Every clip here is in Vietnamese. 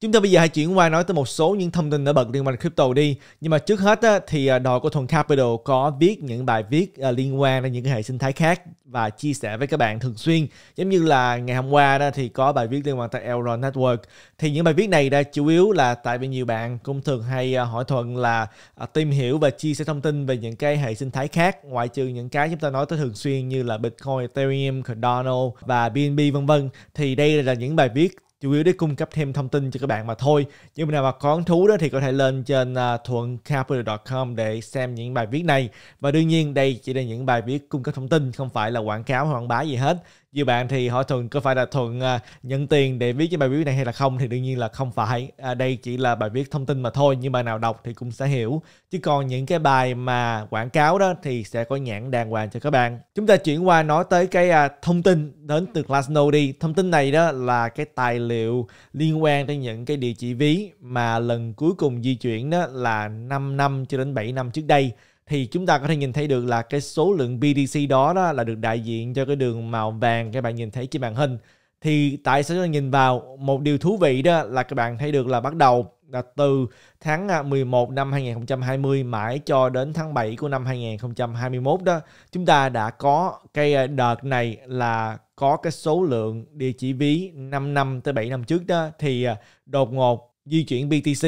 Chúng ta bây giờ hãy chuyển qua nói tới một số những thông tin nổi bật liên quan đến crypto đi. Nhưng mà trước hết á, thì à, đội của Thuần Capital có viết những bài viết à, liên quan đến những hệ sinh thái khác và chia sẻ với các bạn thường xuyên. Giống như là ngày hôm qua đó thì có bài viết liên quan tới Elrond Network. Thì những bài viết này đã chủ yếu là tại vì nhiều bạn cũng thường hay à, hỏi Thuận là tìm hiểu và chia sẻ thông tin về những cái hệ sinh thái khác ngoại trừ những cái chúng ta nói tới thường xuyên như là Bitcoin, Ethereum, Cardano và BNB vân vân. Thì đây là những bài viết chủ yếu để cung cấp thêm thông tin cho các bạn mà thôi nhưng mà nào mà có hứng thú đó thì có thể lên trên uh, à, thuậncapital.com để xem những bài viết này và đương nhiên đây chỉ là những bài viết cung cấp thông tin không phải là quảng cáo hoặc quảng bá gì hết như bạn thì hỏi thuận có phải là thuận à, nhận tiền để viết cái bài viết này hay là không thì đương nhiên là không phải à, đây chỉ là bài viết thông tin mà thôi nhưng mà nào đọc thì cũng sẽ hiểu chứ còn những cái bài mà quảng cáo đó thì sẽ có nhãn đàng hoàng cho các bạn chúng ta chuyển qua nói tới cái à, thông tin đến từ Glassnode đi thông tin này đó là cái tài liệu liên quan tới những cái địa chỉ ví mà lần cuối cùng di chuyển đó là 5 năm cho đến 7 năm trước đây thì chúng ta có thể nhìn thấy được là cái số lượng BTC đó đó là được đại diện cho cái đường màu vàng các bạn nhìn thấy trên màn hình thì tại sao chúng ta nhìn vào một điều thú vị đó là các bạn thấy được là bắt đầu là từ tháng 11 à, năm 2020 mãi cho đến tháng 7 của năm 2021 đó chúng ta đã có cái à, đợt này là có cái số lượng địa chỉ ví 5 năm tới 7 năm trước đó thì à, đột ngột di chuyển BTC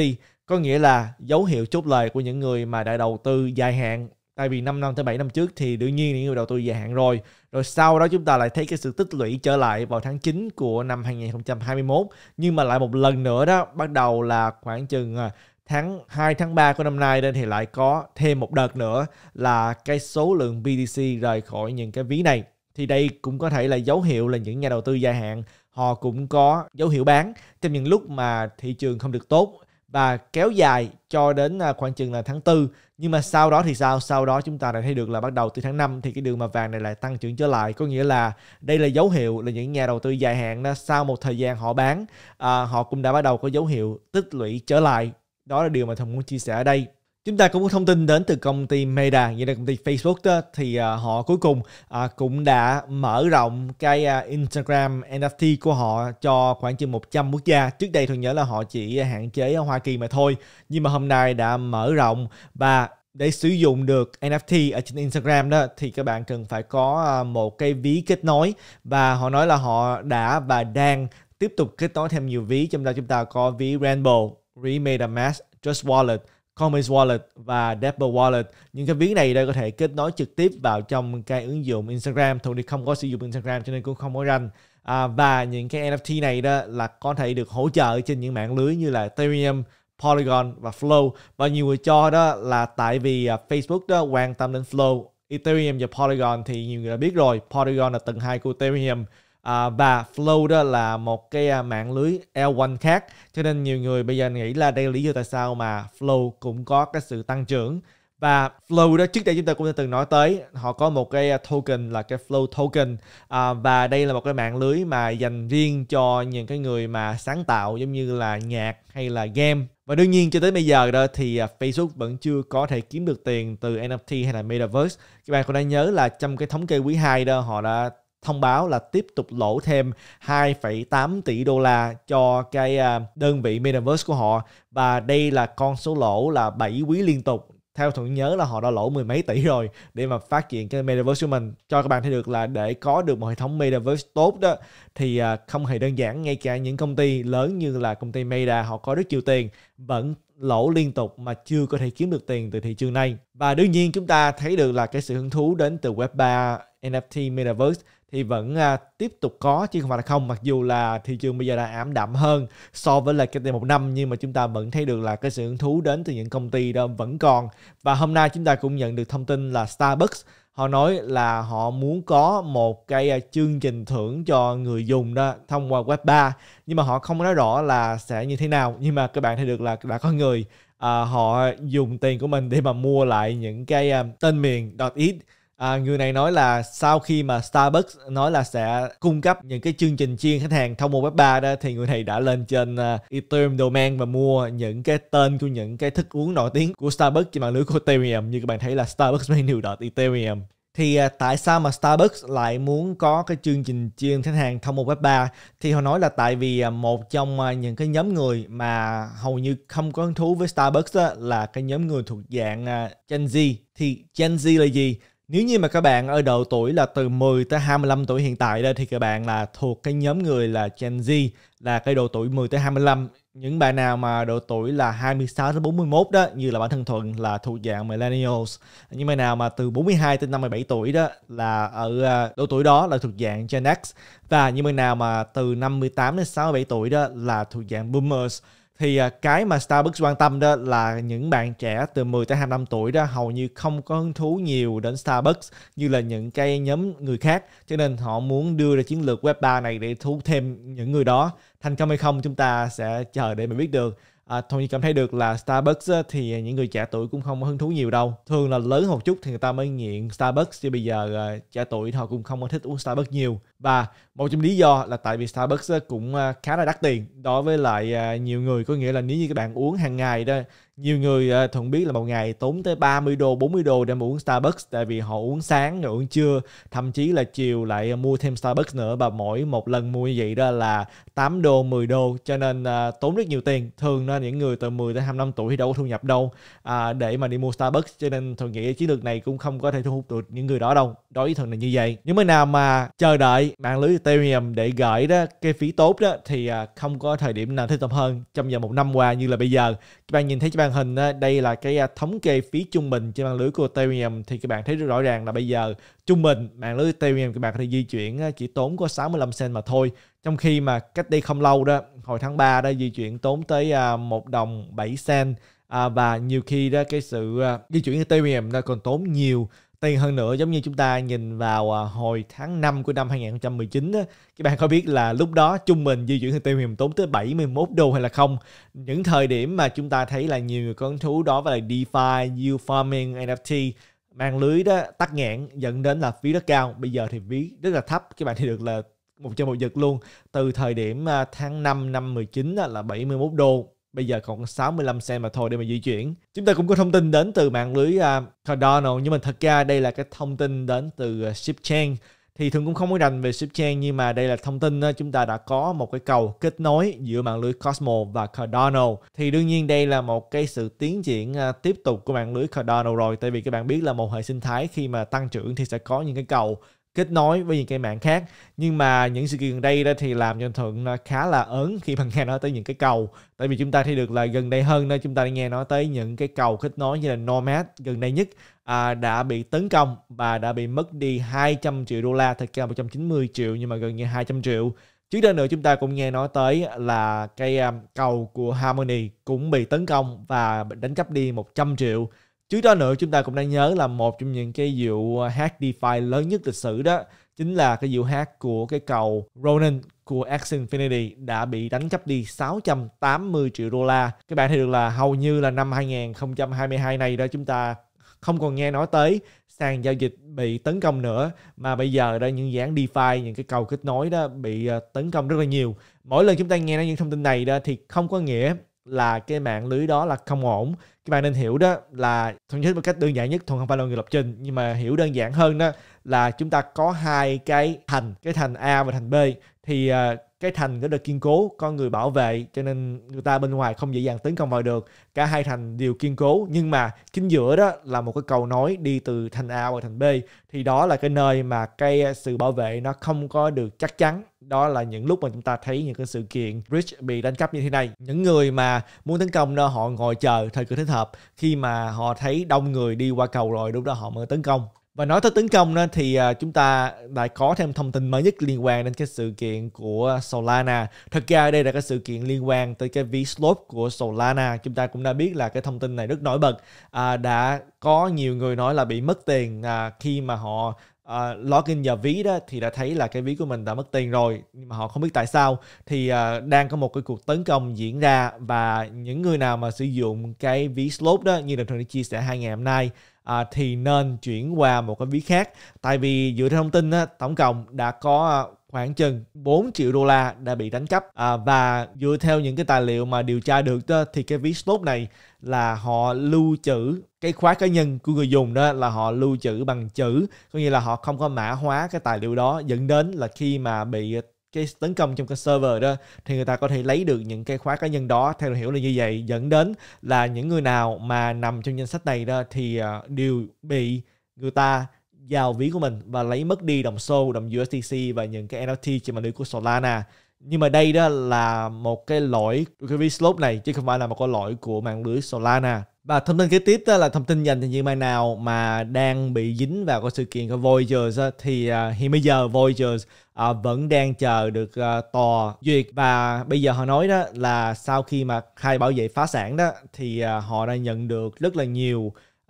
có nghĩa là dấu hiệu chốt lời của những người mà đã đầu tư dài hạn tại vì 5 năm tới 7 năm trước thì đương nhiên những người đầu tư dài hạn rồi rồi sau đó chúng ta lại thấy cái sự tích lũy trở lại vào tháng 9 của năm 2021 nhưng mà lại một lần nữa đó bắt đầu là khoảng chừng à, tháng 2 tháng 3 của năm nay nên thì lại có thêm một đợt nữa là cái số lượng BTC rời khỏi những cái ví này thì đây cũng có thể là dấu hiệu là những nhà đầu tư dài hạn họ cũng có dấu hiệu bán trong những lúc mà thị trường không được tốt và kéo dài cho đến à, khoảng chừng là tháng 4 nhưng mà sau đó thì sao sau đó chúng ta đã thấy được là bắt đầu từ tháng 5 thì cái đường mà vàng này lại tăng trưởng trở lại có nghĩa là đây là dấu hiệu là những nhà đầu tư dài hạn đó sau một thời gian họ bán à, họ cũng đã bắt đầu có dấu hiệu tích lũy trở lại đó là điều mà thầm muốn chia sẻ ở đây Chúng ta cũng có thông tin đến từ công ty Meta, như là công ty Facebook đó, thì à, họ cuối cùng à, cũng đã mở rộng cái à, Instagram NFT của họ cho khoảng chừng 100 quốc gia. Trước đây tôi nhớ là họ chỉ hạn chế ở Hoa Kỳ mà thôi, nhưng mà hôm nay đã mở rộng và để sử dụng được NFT ở trên Instagram đó thì các bạn cần phải có à, một cái ví kết nối và họ nói là họ đã và đang tiếp tục kết nối thêm nhiều ví trong đó chúng ta có ví Rainbow, ví MetaMask, Just Wallet Coinbase Wallet và Dapper Wallet. Những cái ví này đây có thể kết nối trực tiếp vào trong cái ứng dụng Instagram. Thường thì không có sử dụng Instagram cho nên cũng không có rành. À, và những cái NFT này đó là có thể được hỗ trợ trên những mạng lưới như là Ethereum, Polygon và Flow. Và nhiều người cho đó là tại vì à, Facebook đó quan tâm đến Flow, Ethereum và Polygon thì nhiều người đã biết rồi. Polygon là tầng 2 của Ethereum à, và Flow đó là một cái à, mạng lưới L1 khác cho nên nhiều người bây giờ nghĩ là đây là lý do tại sao mà Flow cũng có cái sự tăng trưởng và Flow đó trước đây chúng ta cũng đã từng nói tới họ có một cái à, token là cái Flow token à, và đây là một cái mạng lưới mà dành riêng cho những cái người mà sáng tạo giống như là nhạc hay là game và đương nhiên cho tới bây giờ đó thì à, Facebook vẫn chưa có thể kiếm được tiền từ NFT hay là Metaverse. Các bạn cũng đã nhớ là trong cái thống kê quý 2 đó họ đã thông báo là tiếp tục lỗ thêm 2,8 tỷ đô la cho cái à, đơn vị Metaverse của họ và đây là con số lỗ là 7 quý liên tục theo thuận nhớ là họ đã lỗ mười mấy tỷ rồi để mà phát triển cái metaverse của mình cho các bạn thấy được là để có được một hệ thống metaverse tốt đó thì à, không hề đơn giản ngay cả những công ty lớn như là công ty Meta họ có rất nhiều tiền vẫn lỗ liên tục mà chưa có thể kiếm được tiền từ thị trường này và đương nhiên chúng ta thấy được là cái sự hứng thú đến từ web 3 NFT metaverse thì vẫn à, tiếp tục có chứ không phải là không mặc dù là thị trường bây giờ đã ảm đạm hơn so với là cách đây một năm nhưng mà chúng ta vẫn thấy được là cái sự hứng thú đến từ những công ty đó vẫn còn và hôm nay chúng ta cũng nhận được thông tin là Starbucks họ nói là họ muốn có một cái à, chương trình thưởng cho người dùng đó thông qua web 3 nhưng mà họ không nói rõ là sẽ như thế nào nhưng mà các bạn thấy được là đã có người à, họ dùng tiền của mình để mà mua lại những cái uh, tên miền .it À, người này nói là sau khi mà Starbucks nói là sẽ cung cấp những cái chương trình chiên khách hàng thông qua web 3 đó thì người này đã lên trên uh, Ethereum domain và mua những cái tên của những cái thức uống nổi tiếng của Starbucks trên mạng lưới của Ethereum như các bạn thấy là Starbucks menu Ethereum thì uh, tại sao mà Starbucks lại muốn có cái chương trình chiên khách hàng thông qua web 3 thì họ nói là tại vì uh, một trong uh, những cái nhóm người mà hầu như không có hứng thú với Starbucks đó, là cái nhóm người thuộc dạng Gen Z thì Gen Z là gì nếu như mà các bạn ở độ tuổi là từ 10 tới 25 tuổi hiện tại đây thì các bạn là thuộc cái nhóm người là Gen Z là cái độ tuổi 10 tới 25 những bạn nào mà độ tuổi là 26 tới 41 đó như là bản thân Thuận là thuộc dạng millennials những bạn nào mà từ 42 tới 57 tuổi đó là ở à, độ tuổi đó là thuộc dạng Gen X và những bạn nào mà từ 58 đến 67 tuổi đó là thuộc dạng boomers thì à, cái mà Starbucks quan tâm đó là những bạn trẻ từ 10 tới 25 tuổi đó hầu như không có hứng thú nhiều đến Starbucks như là những cái nhóm người khác cho nên họ muốn đưa ra chiến lược web 3 này để thu thêm những người đó thành công hay không chúng ta sẽ chờ để mình biết được à, Thôi như cảm thấy được là Starbucks á, thì những người trẻ tuổi cũng không có hứng thú nhiều đâu Thường là lớn một chút thì người ta mới nghiện Starbucks Chứ bây giờ à, trẻ tuổi họ cũng không có thích uống Starbucks nhiều Và một trong lý do là tại vì Starbucks á, cũng à, khá là đắt tiền Đối với lại à, nhiều người có nghĩa là nếu như các bạn uống hàng ngày đó nhiều người à, thường biết là một ngày tốn tới 30 đô 40 đô để mà uống Starbucks tại vì họ uống sáng rồi uống trưa thậm chí là chiều lại mua thêm Starbucks nữa và mỗi một lần mua như vậy đó là 8 đô 10 đô cho nên à, tốn rất nhiều tiền thường nên những người từ 10 tới 25 tuổi thì đâu có thu nhập đâu à, để mà đi mua Starbucks cho nên thường nghĩ chiến lược này cũng không có thể thu hút được những người đó đâu đối với thường là như vậy nếu mà nào mà chờ đợi mạng lưới Ethereum để gửi đó cái phí tốt đó thì à, không có thời điểm nào thích hợp hơn trong vòng một năm qua như là bây giờ các bạn nhìn thấy trên màn hình đây là cái à, thống kê phí trung bình trên mạng lưới của Ethereum thì các bạn thấy rất rõ ràng là bây giờ trung bình mạng lưới Ethereum các bạn có thể di chuyển chỉ tốn có 65 cent mà thôi trong khi mà cách đây không lâu đó hồi tháng 3 đó di chuyển tốn tới à, một đồng 7 cent à, và nhiều khi đó cái sự di chuyển Ethereum nó còn tốn nhiều tiền hơn nữa giống như chúng ta nhìn vào à, hồi tháng 5 của năm 2019 á, các bạn có biết là lúc đó trung bình di chuyển tiêu hiểm tốn tới 71 đô hay là không những thời điểm mà chúng ta thấy là nhiều người có hứng thú đó và là DeFi, Yield Farming, NFT mạng lưới đó tắc nghẽn dẫn đến là phí rất cao bây giờ thì phí rất là thấp các bạn thì được là một trên một giật luôn từ thời điểm à, tháng 5 năm 19 là 71 đô Bây giờ còn 65 xe mà thôi để mà di chuyển. Chúng ta cũng có thông tin đến từ mạng lưới uh, Cardano nhưng mà thật ra đây là cái thông tin đến từ uh, ShipChain thì thường cũng không có rành về ShipChain nhưng mà đây là thông tin đó, chúng ta đã có một cái cầu kết nối giữa mạng lưới Cosmo và Cardano thì đương nhiên đây là một cái sự tiến triển à, tiếp tục của mạng lưới Cardano rồi tại vì các bạn biết là một hệ sinh thái khi mà tăng trưởng thì sẽ có những cái cầu kết nối với những cái mạng khác nhưng mà những sự kiện gần đây đó thì làm cho thuận khá là ớn khi mà nghe nói tới những cái cầu tại vì chúng ta thấy được là gần đây hơn đó chúng ta nghe nói tới những cái cầu kết nối như là nomad gần đây nhất à, đã bị tấn công và đã bị mất đi 200 triệu đô la thật ra 190 triệu nhưng mà gần như 200 triệu Trước đây nữa chúng ta cũng nghe nói tới là cây à, cầu của Harmony cũng bị tấn công và đánh cắp đi 100 triệu trước đó nữa chúng ta cũng đang nhớ là một trong những cái vụ à, hack DeFi lớn nhất lịch sử đó chính là cái vụ hack của cái cầu Ronin của Axie Infinity đã bị đánh cắp đi 680 triệu đô la. Các bạn thấy được là hầu như là năm 2022 này đó chúng ta không còn nghe nói tới sàn giao dịch bị tấn công nữa mà bây giờ đó những dự DeFi những cái cầu kết nối đó bị à, tấn công rất là nhiều mỗi lần chúng ta nghe những thông tin này đó thì không có nghĩa là cái mạng lưới đó là không ổn các bạn nên hiểu đó là thuần chính một cách đơn giản nhất thuần không phải là người lập trình nhưng mà hiểu đơn giản hơn đó là chúng ta có hai cái thành cái thành a và thành b thì uh, cái thành nó được kiên cố có người bảo vệ cho nên người ta bên ngoài không dễ dàng tấn công vào được cả hai thành đều kiên cố nhưng mà chính giữa đó là một cái cầu nối đi từ thành A qua thành B thì đó là cái nơi mà cái sự bảo vệ nó không có được chắc chắn đó là những lúc mà chúng ta thấy những cái sự kiện bridge bị đánh cắp như thế này những người mà muốn tấn công đó họ ngồi chờ thời cơ thích hợp khi mà họ thấy đông người đi qua cầu rồi lúc đó họ mới tấn công và nói tới tấn công đó, thì à, chúng ta đã có thêm thông tin mới nhất liên quan đến cái sự kiện của Solana. Thật ra đây là cái sự kiện liên quan tới cái ví slot của Solana. Chúng ta cũng đã biết là cái thông tin này rất nổi bật. À, đã có nhiều người nói là bị mất tiền à, khi mà họ uh, login vào ví đó thì đã thấy là cái ví của mình đã mất tiền rồi nhưng mà họ không biết tại sao thì uh, đang có một cái cuộc tấn công diễn ra và những người nào mà sử dụng cái ví slot đó như là thường đã chia sẻ hai ngày hôm nay à, thì nên chuyển qua một cái ví khác tại vì dựa theo thông tin á, tổng cộng đã có à, khoảng chừng 4 triệu đô la đã bị đánh cắp à, và dựa theo những cái tài liệu mà điều tra được đó, thì cái ví slot này là họ lưu trữ cái khóa cá nhân của người dùng đó là họ lưu trữ bằng chữ có nghĩa là họ không có mã hóa cái tài liệu đó dẫn đến là khi mà bị cái tấn công trong cái server đó thì người ta có thể lấy được những cái khóa cá nhân đó theo hiểu là như vậy dẫn đến là những người nào mà nằm trong danh sách này đó thì à, đều bị người ta vào ví của mình và lấy mất đi đồng xô đồng USDC và những cái NFT trên mạng lưới của Solana. Nhưng mà đây đó là một cái lỗi của cái slot này chứ không phải là một cái lỗi của mạng lưới Solana và thông tin kế tiếp đó là thông tin dành cho những bạn nào mà đang bị dính vào cái sự kiện của Voyagers đó, thì uh, hiện bây giờ Voyagers uh, vẫn đang chờ được uh, tòa duyệt và bây giờ họ nói đó là sau khi mà khai bảo vệ phá sản đó thì uh, họ đã nhận được rất là nhiều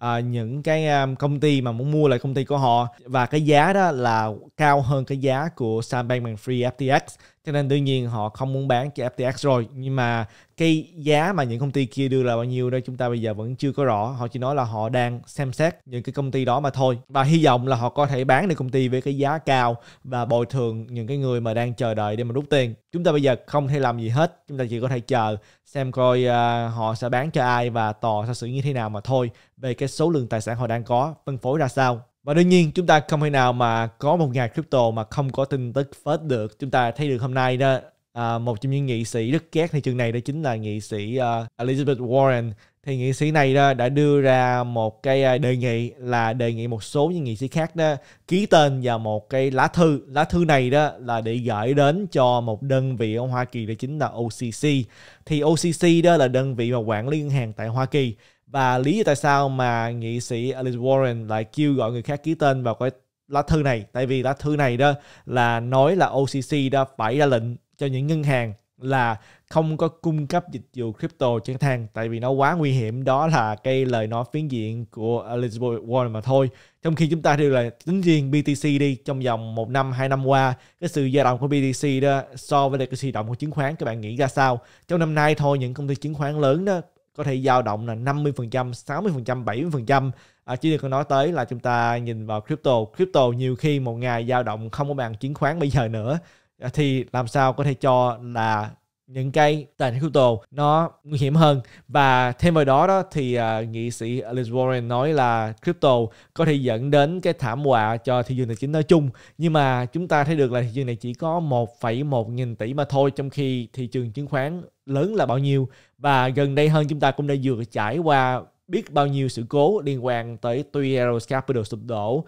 uh, những cái um, công ty mà muốn mua lại công ty của họ và cái giá đó là cao hơn cái giá của Sam Bankman-Fried FTX cho nên đương nhiên họ không muốn bán cho FTX rồi nhưng mà cái giá mà những công ty kia đưa là bao nhiêu đó chúng ta bây giờ vẫn chưa có rõ họ chỉ nói là họ đang xem xét những cái công ty đó mà thôi và hy vọng là họ có thể bán được công ty với cái giá cao và bồi thường những cái người mà đang chờ đợi để mà rút tiền chúng ta bây giờ không thể làm gì hết chúng ta chỉ có thể chờ xem coi uh, họ sẽ bán cho ai và tòa sẽ xử như thế nào mà thôi về cái số lượng tài sản họ đang có phân phối ra sao và đương nhiên chúng ta không thể nào mà có một ngày crypto mà không có tin tức Fed được. Chúng ta thấy được hôm nay đó à, một trong những nghị sĩ rất ghét thị trường này đó chính là nghị sĩ uh, Elizabeth Warren thì nghị sĩ này đó đã đưa ra một cái à, đề nghị là đề nghị một số những nghị sĩ khác đó ký tên vào một cái lá thư lá thư này đó là để gửi đến cho một đơn vị ở Hoa Kỳ đó chính là OCC thì OCC đó là đơn vị mà quản lý ngân hàng tại Hoa Kỳ và lý do tại sao mà nghị sĩ Elizabeth Warren lại kêu gọi người khác ký tên vào cái lá thư này tại vì lá thư này đó là nói là OCC đã phải ra lệnh cho những ngân hàng là không có cung cấp dịch vụ crypto trên thang tại vì nó quá nguy hiểm đó là cái lời nói phiến diện của Elizabeth Warren mà thôi trong khi chúng ta đều là tính riêng BTC đi trong vòng một năm hai năm qua cái sự dao động của BTC đó so với lại cái sự động của chứng khoán các bạn nghĩ ra sao trong năm nay thôi những công ty chứng khoán lớn đó có thể dao động là 50%, 60%, 70%. À, chứ đừng có nói tới là chúng ta nhìn vào crypto. Crypto nhiều khi một ngày dao động không có bằng chứng khoán bây giờ nữa. Ờ, thì làm sao có thể cho là những cái tài sản crypto nó nguy hiểm hơn và thêm vào đó đó thì uh, nghị sĩ Elizabeth Warren nói là crypto có thể dẫn đến cái thảm họa cho thị trường tài chính nói chung nhưng mà chúng ta thấy được là thị trường này chỉ có 1,1 nghìn tỷ mà thôi trong khi thị trường chứng khoán lớn là bao nhiêu và gần đây hơn chúng ta cũng đã vừa trải qua biết bao nhiêu sự cố liên quan tới tuy Capital sụp đổ, uh,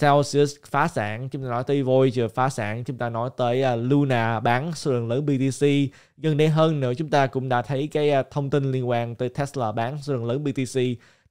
Celsius phá sản, chúng ta nói tới Voyager phá sản, chúng ta nói tới uh, Luna bán số lượng lớn BTC. Gần đây hơn nữa chúng ta cũng đã thấy cái uh, thông tin liên quan tới Tesla bán số lượng lớn BTC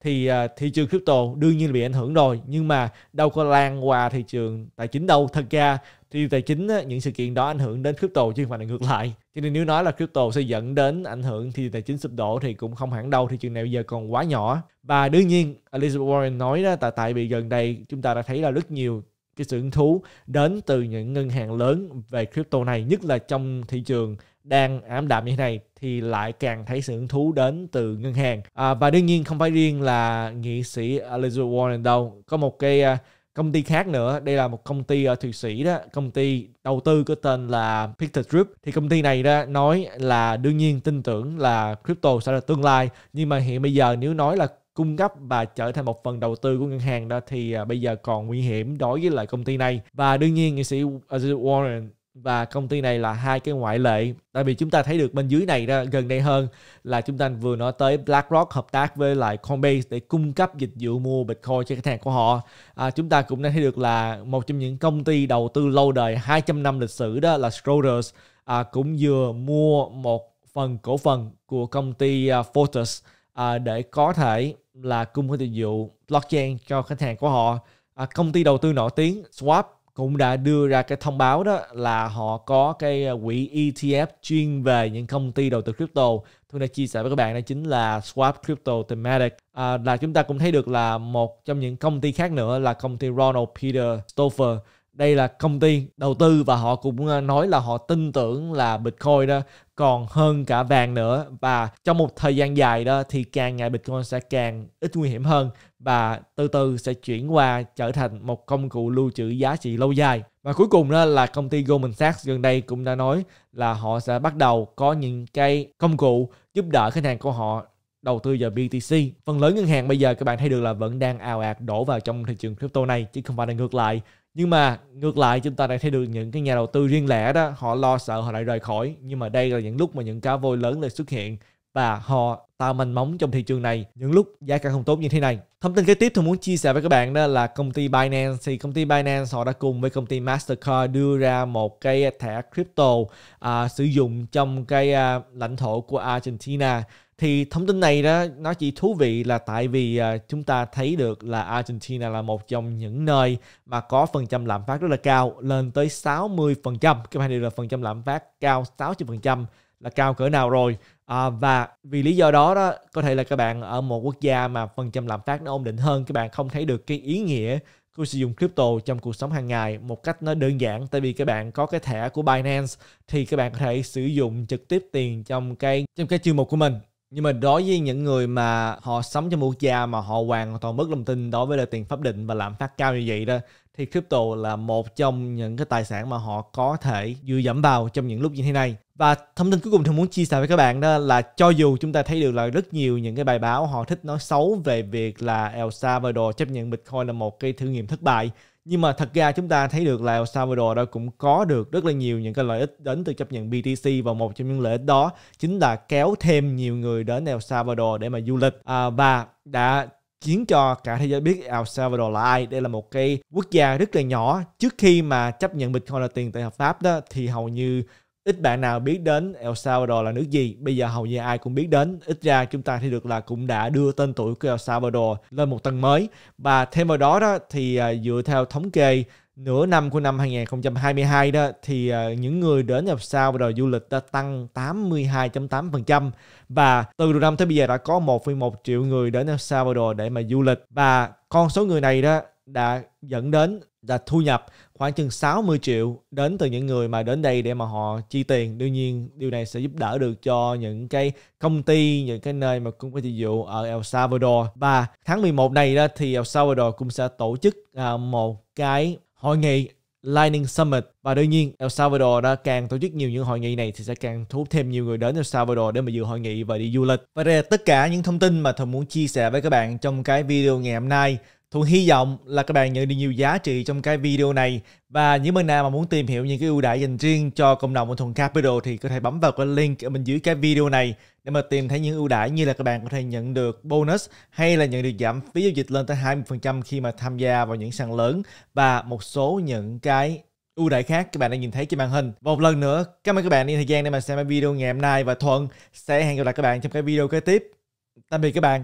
thì uh, thị trường crypto đương nhiên bị ảnh hưởng rồi nhưng mà đâu có lan qua thị trường tài chính đâu thật ra thì tài chính những sự kiện đó ảnh hưởng đến crypto chứ không phải là ngược lại cho nên nếu nói là crypto sẽ dẫn đến ảnh hưởng thì tài chính sụp đổ thì cũng không hẳn đâu thì chừng nào giờ còn quá nhỏ và đương nhiên Elizabeth Warren nói đó tại tại vì gần đây chúng ta đã thấy là rất nhiều cái sự hứng thú đến từ những ngân hàng lớn về crypto này nhất là trong thị trường đang ảm đạm như thế này thì lại càng thấy sự hứng thú đến từ ngân hàng à, và đương nhiên không phải riêng là nghị sĩ Elizabeth Warren đâu có một cái uh, công ty khác nữa đây là một công ty ở thụy sĩ đó công ty đầu tư có tên là Pictet Group thì công ty này đó nói là đương nhiên tin tưởng là crypto sẽ là tương lai nhưng mà hiện bây giờ nếu nói là cung cấp và trở thành một phần đầu tư của ngân hàng đó thì à, bây giờ còn nguy hiểm đối với lại công ty này và đương nhiên nghệ sĩ Warren và công ty này là hai cái ngoại lệ tại vì chúng ta thấy được bên dưới này ra gần đây hơn là chúng ta vừa nói tới BlackRock hợp tác với lại Coinbase để cung cấp dịch vụ mua Bitcoin cho khách hàng của họ à, chúng ta cũng đã thấy được là một trong những công ty đầu tư lâu đời 200 năm lịch sử đó là Schroders à, cũng vừa mua một phần cổ phần của công ty uh, à, Fortis à, để có thể là cung cấp dịch vụ blockchain cho khách hàng của họ à, công ty đầu tư nổi tiếng Swap cũng đã đưa ra cái thông báo đó là họ có cái à, quỹ ETF chuyên về những công ty đầu tư crypto. Tôi đã chia sẻ với các bạn đó chính là Swap Crypto Thematic. À, là chúng ta cũng thấy được là một trong những công ty khác nữa là công ty Ronald Peter Stoffer đây là công ty đầu tư và họ cũng à, nói là họ tin tưởng là Bitcoin đó còn hơn cả vàng nữa và trong một thời gian dài đó thì càng ngày Bitcoin sẽ càng ít nguy hiểm hơn và từ từ sẽ chuyển qua trở thành một công cụ lưu trữ giá trị lâu dài. Và cuối cùng đó là công ty Goldman Sachs gần đây cũng đã nói là họ sẽ bắt đầu có những cái công cụ giúp đỡ khách hàng của họ đầu tư vào BTC. Phần lớn ngân hàng bây giờ các bạn thấy được là vẫn đang ào ạt đổ vào trong thị trường crypto này chứ không phải là ngược lại nhưng mà ngược lại chúng ta lại thấy được những cái nhà đầu tư riêng lẻ đó họ lo sợ họ lại rời khỏi nhưng mà đây là những lúc mà những cá voi lớn lại xuất hiện và họ tạo manh móng trong thị trường này những lúc giá cả không tốt như thế này. Thông tin kế tiếp tôi muốn chia sẻ với các bạn đó là công ty Binance thì công ty Binance họ đã cùng với công ty Mastercard đưa ra một cái thẻ crypto à, sử dụng trong cái à, lãnh thổ của Argentina thì thông tin này đó nó chỉ thú vị là tại vì uh, chúng ta thấy được là Argentina là một trong những nơi mà có phần trăm lạm phát rất là cao lên tới 60% phần các bạn đều là phần trăm lạm phát cao 60% phần trăm là cao cỡ nào rồi à, và vì lý do đó đó có thể là các bạn ở một quốc gia mà phần trăm lạm phát nó ổn định hơn các bạn không thấy được cái ý nghĩa của sử dụng crypto trong cuộc sống hàng ngày một cách nó đơn giản tại vì các bạn có cái thẻ của Binance thì các bạn có thể sử dụng trực tiếp tiền trong cái trong cái chương mục của mình nhưng mà đối với những người mà họ sống trong một gia mà họ hoàn toàn mất lòng tin đối với lời tiền pháp định và lạm phát cao như vậy đó thì crypto là một trong những cái tài sản mà họ có thể dựa dẫm vào trong những lúc như thế này và thông tin cuối cùng tôi muốn chia sẻ với các bạn đó là cho dù chúng ta thấy được là rất nhiều những cái bài báo họ thích nói xấu về việc là El Salvador chấp nhận Bitcoin là một cái thử nghiệm thất bại nhưng mà thật ra chúng ta thấy được là El Salvador đã cũng có được rất là nhiều những cái lợi ích đến từ chấp nhận BTC và một trong những lợi ích đó chính là kéo thêm nhiều người đến El Salvador để mà du lịch à, và đã khiến cho cả thế giới biết El Salvador là ai. Đây là một cái quốc gia rất là nhỏ. Trước khi mà chấp nhận Bitcoin là tiền tệ hợp pháp đó thì hầu như ít bạn nào biết đến El Salvador là nước gì bây giờ hầu như ai cũng biết đến ít ra chúng ta thì được là cũng đã đưa tên tuổi của El Salvador lên một tầng mới và thêm vào đó đó thì à, dựa theo thống kê nửa năm của năm 2022 đó thì à, những người đến El Salvador du lịch đã tăng 82.8% và từ đầu năm tới bây giờ đã có 1,1 triệu người đến El Salvador để mà du lịch và con số người này đó đã dẫn đến là thu nhập khoảng chừng 60 triệu đến từ những người mà đến đây để mà họ chi tiền. Đương nhiên điều này sẽ giúp đỡ được cho những cái công ty, những cái nơi mà cũng có dịch vụ ở El Salvador. Và tháng 11 này đó thì El Salvador cũng sẽ tổ chức à, một cái hội nghị Lightning Summit và đương nhiên El Salvador đã càng tổ chức nhiều những hội nghị này thì sẽ càng thu hút thêm nhiều người đến El Salvador để mà dự hội nghị và đi du lịch. Và đây là tất cả những thông tin mà Thùm muốn chia sẻ với các bạn trong cái video ngày hôm nay. Thuận hy vọng là các bạn nhận được nhiều giá trị trong cái video này và những bạn nào mà muốn tìm hiểu những cái ưu đãi dành riêng cho cộng đồng của Thuận Capital thì có thể bấm vào cái link ở bên dưới cái video này để mà tìm thấy những ưu đãi như là các bạn có thể nhận được bonus hay là nhận được giảm phí giao dịch lên tới 20% khi mà tham gia vào những sàn lớn và một số những cái ưu đãi khác các bạn đã nhìn thấy trên màn hình. một lần nữa, cảm ơn các bạn đi thời gian để mà xem cái video ngày hôm nay và Thuận sẽ hẹn gặp lại các bạn trong cái video kế tiếp. Tạm biệt các bạn.